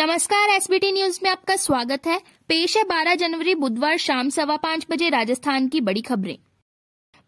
नमस्कार SBT news में आपका स्वागत है पेश है 12 जनवरी बुधवार शाम सवा पांच बजे राजस्थान की बड़ी खबरें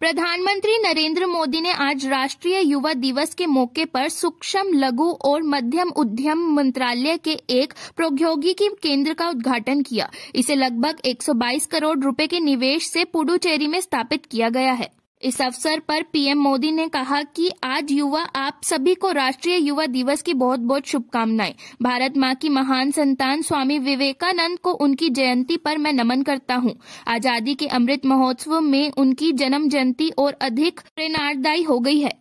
प्रधानमंत्री नरेंद्र मोदी ने आज राष्ट्रीय युवा दिवस के मौके पर सूक्ष्म लघु और मध्यम उद्यम मंत्रालय के एक प्रौद्योगिकी केंद्र का उद्घाटन किया इसे लगभग 122 करोड़ रुपए के निवेश से पुडुचेरी में स्थापित किया गया है इस अवसर पर पीएम मोदी ने कहा कि आज युवा आप सभी को राष्ट्रीय युवा दिवस की बहुत बहुत शुभकामनाएं भारत माँ की महान संतान स्वामी विवेकानंद को उनकी जयंती पर मैं नमन करता हूँ आजादी के अमृत महोत्सव में उनकी जन्म जयंती और अधिक प्रेरणादायी हो गई है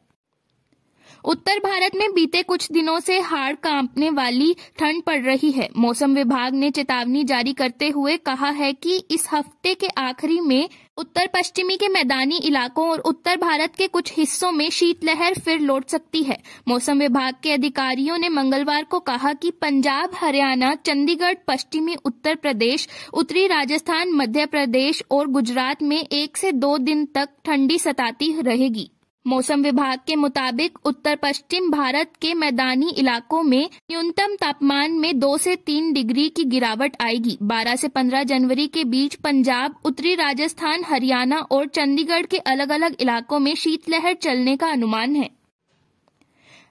उत्तर भारत में बीते कुछ दिनों से हाड़ कांपने वाली ठंड पड़ रही है मौसम विभाग ने चेतावनी जारी करते हुए कहा है कि इस हफ्ते के आखिरी में उत्तर पश्चिमी के मैदानी इलाकों और उत्तर भारत के कुछ हिस्सों में शीतलहर फिर लौट सकती है मौसम विभाग के अधिकारियों ने मंगलवार को कहा कि पंजाब हरियाणा चंडीगढ़ पश्चिमी उत्तर प्रदेश उत्तरी राजस्थान मध्य प्रदेश और गुजरात में एक से दो दिन तक ठंडी सताती रहेगी मौसम विभाग के मुताबिक उत्तर पश्चिम भारत के मैदानी इलाकों में न्यूनतम तापमान में दो से तीन डिग्री की गिरावट आएगी 12 से 15 जनवरी के बीच पंजाब उत्तरी राजस्थान हरियाणा और चंडीगढ़ के अलग अलग इलाकों में शीतलहर चलने का अनुमान है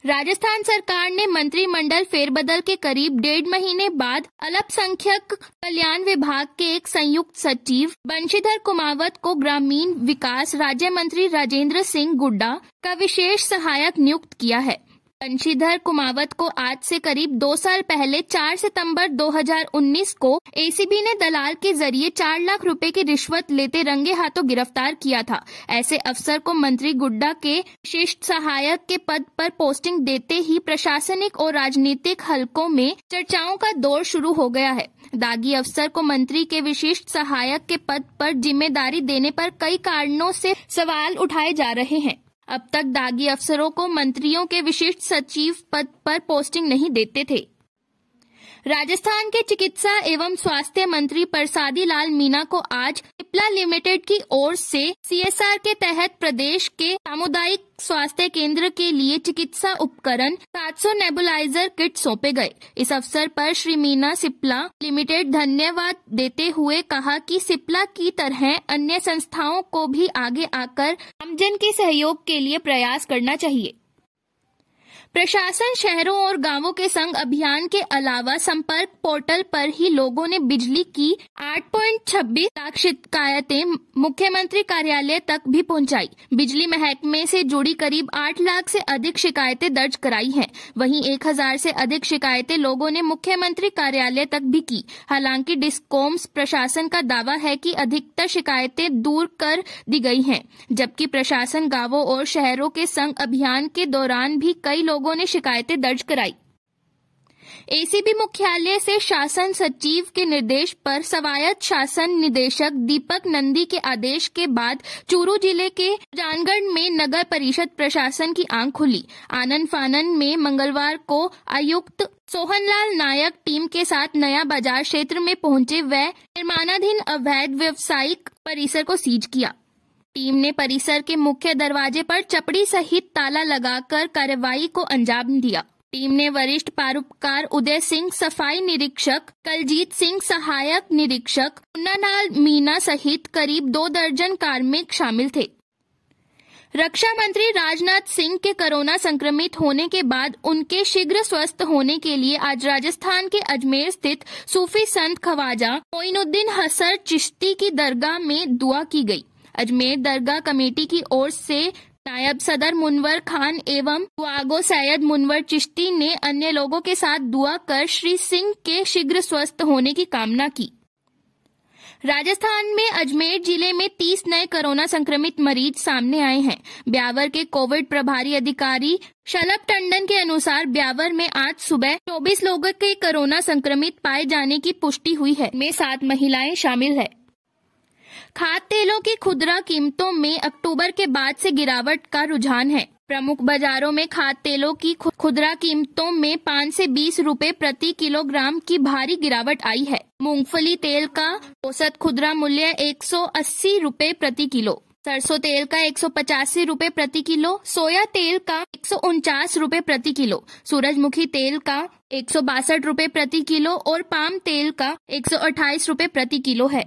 राजस्थान सरकार ने मंत्रिमंडल फेरबदल के करीब डेढ़ महीने बाद अल्पसंख्यक कल्याण विभाग के एक संयुक्त सचिव बंशीधर कुमावत को ग्रामीण विकास राज्य मंत्री राजेंद्र सिंह गुड्डा का विशेष सहायक नियुक्त किया है बंशीधर कुमावत को आज से करीब दो साल पहले 4 सितंबर 2019 को एसीबी ने दलाल के जरिए चार लाख रुपए की रिश्वत लेते रंगे हाथों गिरफ्तार किया था ऐसे अफसर को मंत्री गुड्डा के शिष्ट सहायक के पद पर पोस्टिंग देते ही प्रशासनिक और राजनीतिक हलकों में चर्चाओं का दौर शुरू हो गया है दागी अफसर को मंत्री के विशिष्ट सहायक के पद पर जिम्मेदारी देने पर कई कारणों से सवाल उठाए जा रहे हैं अब तक दागी अफसरों को मंत्रियों के विशिष्ट सचिव पद पर पोस्टिंग नहीं देते थे राजस्थान के चिकित्सा एवं स्वास्थ्य मंत्री परसादी लाल मीना को आज सिप्ला लिमिटेड की ओर से सीएसआर के तहत प्रदेश के सामुदायिक स्वास्थ्य केंद्र के लिए चिकित्सा उपकरण 700 नेबुलाइजर किट सौंपे गए इस अवसर पर श्री मीना सिप्ला लिमिटेड धन्यवाद देते हुए कहा कि सिप्ला की तरह अन्य संस्थाओं को भी आगे आकर आमजन के सहयोग के लिए प्रयास करना चाहिए प्रशासन शहरों और गांवों के संग अभियान के अलावा संपर्क पोर्टल पर ही लोगों ने बिजली की 8.26 लाख शिकायतें मुख्यमंत्री कार्यालय तक भी पहुंचाई बिजली महकमे से जुड़ी करीब 8 लाख से अधिक शिकायतें दर्ज कराई हैं वहीं 1000 से अधिक शिकायतें लोगों ने मुख्यमंत्री कार्यालय तक भी की हालांकि डिस्कॉम्स प्रशासन का दावा है कि अधिकतर शिकायतें दूर कर दी गई हैं जबकि प्रशासन गांवों और शहरों के संग अभियान के दौरान भी कई लोग लोगों ने शिकायतें दर्ज कराई एसीबी मुख्यालय से शासन सचिव के निर्देश पर सवायत शासन निदेशक दीपक नंदी के आदेश के बाद चूरू जिले के जानगढ़ में नगर परिषद प्रशासन की आंख खुली आनंद फानन में मंगलवार को आयुक्त सोहनलाल नायक टीम के साथ नया बाजार क्षेत्र में पहुंचे व निर्माणाधीन अवैध व्यवसायिक परिसर को सीज किया टीम ने परिसर के मुख्य दरवाजे पर चपड़ी सहित ताला लगाकर कार्रवाई को अंजाम दिया टीम ने वरिष्ठ पारोपकार उदय सिंह सफाई निरीक्षक कलजीत सिंह सहायक निरीक्षक उन्नालाल मीना सहित करीब दो दर्जन कार्मिक शामिल थे रक्षा मंत्री राजनाथ सिंह के कोरोना संक्रमित होने के बाद उनके शीघ्र स्वस्थ होने के लिए आज राजस्थान के अजमेर स्थित सूफी संत खवाजा मोइनुद्दीन हसर चिश्ती की दरगाह में दुआ की गई अजमेर दरगाह कमेटी की ओर से नायब सदर मुनवर खान एवं वागो सैयद मुनवर चिश्ती ने अन्य लोगों के साथ दुआ कर श्री सिंह के शीघ्र स्वस्थ होने की कामना की राजस्थान में अजमेर जिले में 30 नए कोरोना संक्रमित मरीज सामने आए हैं ब्यावर के कोविड प्रभारी अधिकारी शलभ टंडन के अनुसार ब्यावर में आज सुबह 24 लोगों के कोरोना संक्रमित पाए जाने की पुष्टि हुई है में सात महिलाएं शामिल है खाद तेलों की खुदरा कीमतों में अक्टूबर के बाद से गिरावट का रुझान है प्रमुख बाजारों में खाद तेलों की खुदरा कीमतों में 5 से 20 रुपए प्रति किलोग्राम की भारी गिरावट आई है मूंगफली तेल का औसत खुदरा मूल्य 180 रुपए प्रति किलो सरसों तेल का एक सौ प्रति किलो सोया तेल का एक सौ प्रति किलो सूरजमुखी तेल का एक सौ प्रति किलो और पाम तेल का एक सौ प्रति किलो है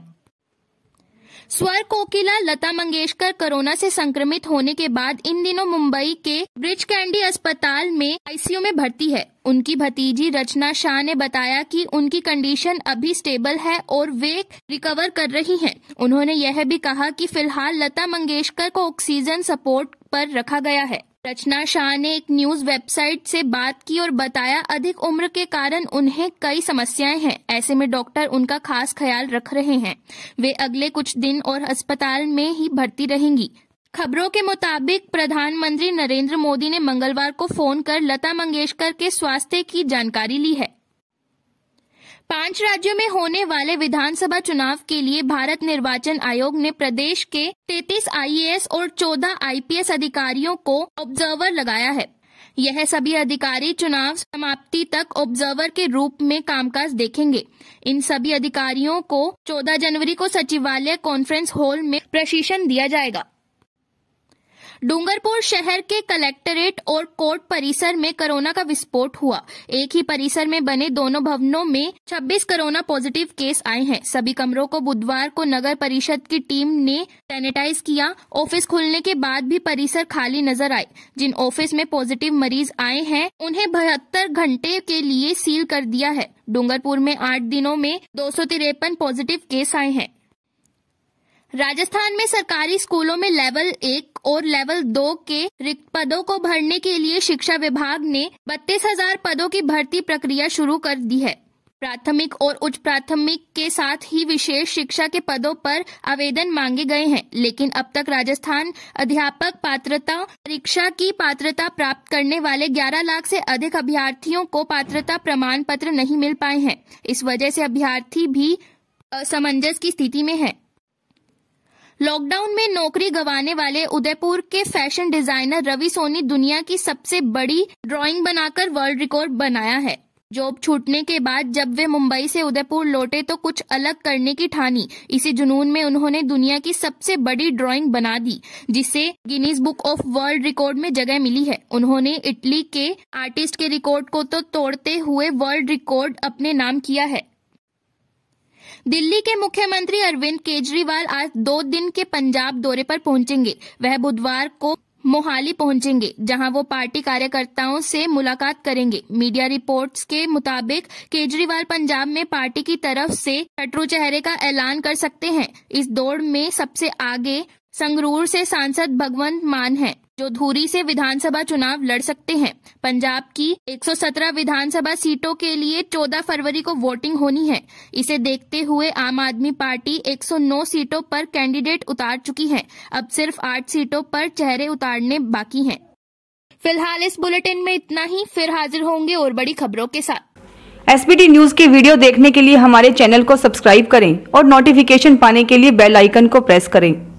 स्वर कोकिला लता मंगेशकर कोरोना से संक्रमित होने के बाद इन दिनों मुंबई के ब्रिज कैंडी अस्पताल में आईसीयू में भर्ती है उनकी भतीजी रचना शाह ने बताया कि उनकी कंडीशन अभी स्टेबल है और वे रिकवर कर रही हैं। उन्होंने यह भी कहा कि फिलहाल लता मंगेशकर को ऑक्सीजन सपोर्ट पर रखा गया है रचना शाह ने एक न्यूज वेबसाइट से बात की और बताया अधिक उम्र के कारण उन्हें कई समस्याएं हैं ऐसे में डॉक्टर उनका खास ख्याल रख रहे हैं वे अगले कुछ दिन और अस्पताल में ही भर्ती रहेंगी खबरों के मुताबिक प्रधानमंत्री नरेंद्र मोदी ने मंगलवार को फोन कर लता मंगेशकर के स्वास्थ्य की जानकारी ली है पांच राज्यों में होने वाले विधानसभा चुनाव के लिए भारत निर्वाचन आयोग ने प्रदेश के 33 आईएएस और 14 आईपीएस अधिकारियों को ऑब्जर्वर लगाया है यह सभी अधिकारी चुनाव समाप्ति तक ऑब्जर्वर के रूप में कामकाज देखेंगे इन सभी अधिकारियों को 14 जनवरी को सचिवालय कॉन्फ्रेंस हॉल में प्रशिक्षण दिया जाएगा डूंगरपुर शहर के कलेक्ट्रेट और कोर्ट परिसर में कोरोना का विस्फोट हुआ एक ही परिसर में बने दोनों भवनों में 26 कोरोना पॉजिटिव केस आए हैं सभी कमरों को बुधवार को नगर परिषद की टीम ने सैनिटाइज किया ऑफिस खुलने के बाद भी परिसर खाली नजर आए जिन ऑफिस में पॉजिटिव मरीज आए हैं उन्हें बहत्तर घंटे के लिए सील कर दिया है डूंगरपुर में आठ दिनों में दो पॉजिटिव केस आए हैं राजस्थान में सरकारी स्कूलों में लेवल एक और लेवल दो के रिक्त पदों को भरने के लिए शिक्षा विभाग ने बत्तीस हजार पदों की भर्ती प्रक्रिया शुरू कर दी है प्राथमिक और उच्च प्राथमिक के साथ ही विशेष शिक्षा के पदों पर आवेदन मांगे गए हैं लेकिन अब तक राजस्थान अध्यापक पात्रता परीक्षा की पात्रता प्राप्त करने वाले 11 लाख से अधिक अभ्यर्थियों को पात्रता प्रमाण पत्र नहीं मिल पाए हैं इस वजह से अभ्यर्थी भी असमंजस की स्थिति में है लॉकडाउन में नौकरी गंवाने वाले उदयपुर के फैशन डिजाइनर रवि सोनी दुनिया की सबसे बड़ी ड्राइंग बनाकर वर्ल्ड रिकॉर्ड बनाया है जॉब छूटने के बाद जब वे मुंबई से उदयपुर लौटे तो कुछ अलग करने की ठानी इसी जुनून में उन्होंने दुनिया की सबसे बड़ी ड्राइंग बना दी जिसे Guinness Book of World Record में जगह मिली है उन्होंने इटली के आर्टिस्ट के रिकॉर्ड को तो तोड़ते हुए वर्ल्ड रिकॉर्ड अपने नाम किया है दिल्ली के मुख्यमंत्री अरविंद केजरीवाल आज दो दिन के पंजाब दौरे पर पहुंचेंगे वह बुधवार को मोहाली पहुंचेंगे जहां वो पार्टी कार्यकर्ताओं से मुलाकात करेंगे मीडिया रिपोर्ट्स के मुताबिक केजरीवाल पंजाब में पार्टी की तरफ से टटरू चेहरे का ऐलान कर सकते हैं इस दौड़ में सबसे आगे संगरूर से सांसद भगवंत मान हैं जो धूरी से विधानसभा चुनाव लड़ सकते हैं पंजाब की 117 विधानसभा सीटों के लिए 14 फरवरी को वोटिंग होनी है इसे देखते हुए आम आदमी पार्टी 109 सीटों पर कैंडिडेट उतार चुकी है अब सिर्फ आठ सीटों पर चेहरे उतारने बाकी हैं। फिलहाल इस बुलेटिन में इतना ही फिर हाजिर होंगे और बड़ी खबरों के साथ एसपीटी न्यूज की वीडियो देखने के लिए हमारे चैनल को सब्सक्राइब करें और नोटिफिकेशन पाने के लिए बेल आइकन को प्रेस करें